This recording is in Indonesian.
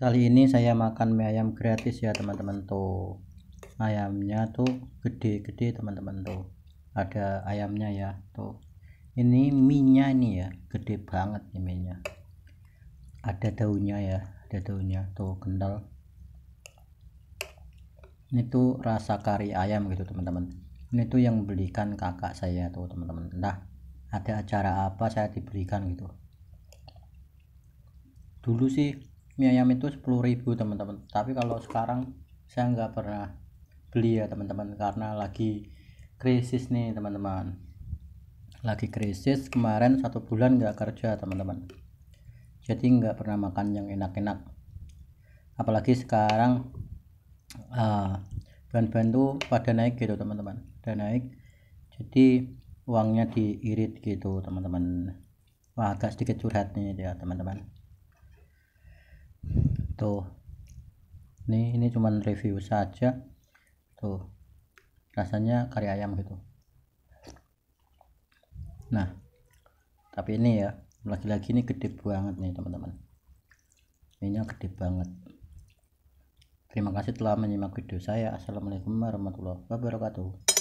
kali ini saya makan mie ayam gratis ya teman-teman tuh ayamnya tuh gede-gede teman-teman tuh ada ayamnya ya tuh ini minyak nih ya gede banget nih minyak ada daunnya ya ada daunnya tuh kental ini tuh rasa kari ayam gitu teman-teman ini tuh yang belikan kakak saya tuh teman-teman entah ada acara apa saya diberikan gitu dulu sih mie ayam itu 10.000 teman-teman tapi kalau sekarang saya nggak pernah beli ya teman-teman karena lagi krisis nih teman-teman lagi krisis kemarin satu bulan nggak kerja teman-teman jadi nggak pernah makan yang enak-enak apalagi sekarang bahan eh, bahan-bahan tuh pada naik gitu teman-teman pada naik jadi uangnya diirit gitu teman-teman wah agak sedikit curhat nih ya teman-teman tuh ini ini cuman review saja tuh rasanya kari ayam gitu nah tapi ini ya lagi-lagi ini gede banget nih teman-teman ininya gede banget terima kasih telah menyimak video saya assalamualaikum warahmatullahi wabarakatuh